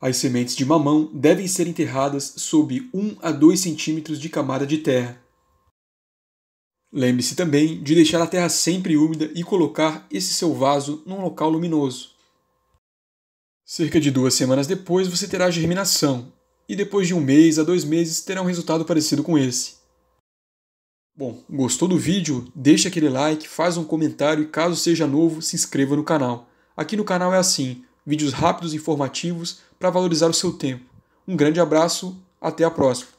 As sementes de mamão devem ser enterradas sob 1 a 2 centímetros de camada de terra. Lembre-se também de deixar a terra sempre úmida e colocar esse seu vaso num local luminoso. Cerca de duas semanas depois você terá a germinação, e depois de um mês a dois meses terá um resultado parecido com esse. Bom, gostou do vídeo? Deixe aquele like, faz um comentário e caso seja novo, se inscreva no canal. Aqui no canal é assim, vídeos rápidos e informativos para valorizar o seu tempo. Um grande abraço, até a próxima!